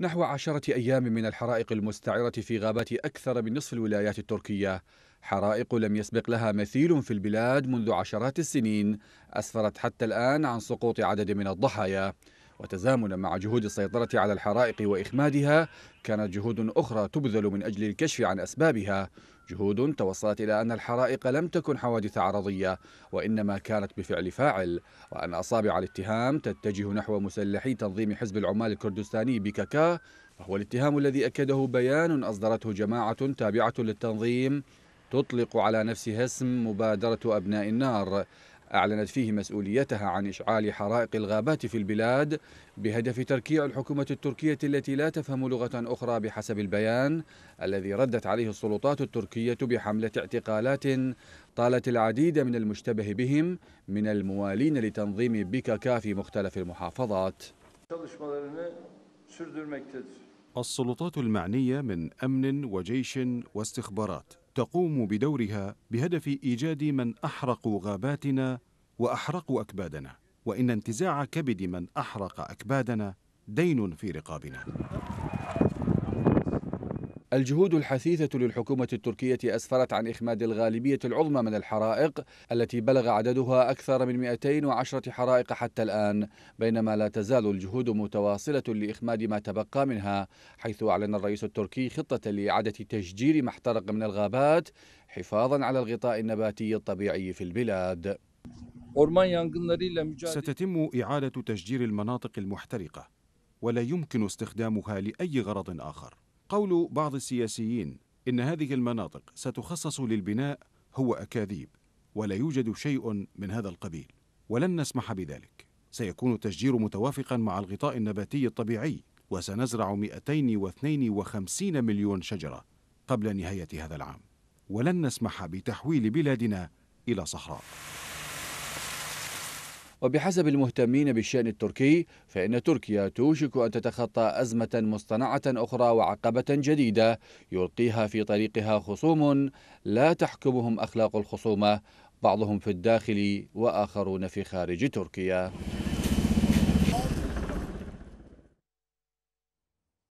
نحو عشرة أيام من الحرائق المستعرة في غابات أكثر من نصف الولايات التركية حرائق لم يسبق لها مثيل في البلاد منذ عشرات السنين أسفرت حتى الآن عن سقوط عدد من الضحايا وتزامنا مع جهود السيطرة على الحرائق وإخمادها كانت جهود أخرى تبذل من أجل الكشف عن أسبابها جهود توصلت إلى أن الحرائق لم تكن حوادث عرضية وإنما كانت بفعل فاعل وأن أصابع الاتهام تتجه نحو مسلحي تنظيم حزب العمال الكردستاني بككا وهو الاتهام الذي أكده بيان أصدرته جماعة تابعة للتنظيم تطلق على نفسها اسم مبادرة أبناء النار أعلنت فيه مسؤوليتها عن إشعال حرائق الغابات في البلاد بهدف تركيع الحكومة التركية التي لا تفهم لغة أخرى بحسب البيان الذي ردت عليه السلطات التركية بحملة اعتقالات طالت العديد من المشتبه بهم من الموالين لتنظيم بيكاكا في مختلف المحافظات السلطات المعنية من أمن وجيش واستخبارات تقوم بدورها بهدف ايجاد من احرقوا غاباتنا واحرقوا اكبادنا وان انتزاع كبد من احرق اكبادنا دين في رقابنا الجهود الحثيثة للحكومة التركية أسفرت عن إخماد الغالبية العظمى من الحرائق التي بلغ عددها أكثر من 210 حرائق حتى الآن بينما لا تزال الجهود متواصلة لإخماد ما تبقى منها حيث أعلن الرئيس التركي خطة لإعادة تشجير ما احترق من الغابات حفاظا على الغطاء النباتي الطبيعي في البلاد ستتم إعادة تشجير المناطق المحترقة ولا يمكن استخدامها لأي غرض آخر قول بعض السياسيين إن هذه المناطق ستخصص للبناء هو أكاذيب ولا يوجد شيء من هذا القبيل ولن نسمح بذلك سيكون التشجير متوافقا مع الغطاء النباتي الطبيعي وسنزرع 252 مليون شجرة قبل نهاية هذا العام ولن نسمح بتحويل بلادنا إلى صحراء وبحسب المهتمين بالشأن التركي فإن تركيا توشك أن تتخطى أزمة مصطنعة أخرى وعقبة جديدة يلقيها في طريقها خصوم لا تحكمهم أخلاق الخصومة بعضهم في الداخل وآخرون في خارج تركيا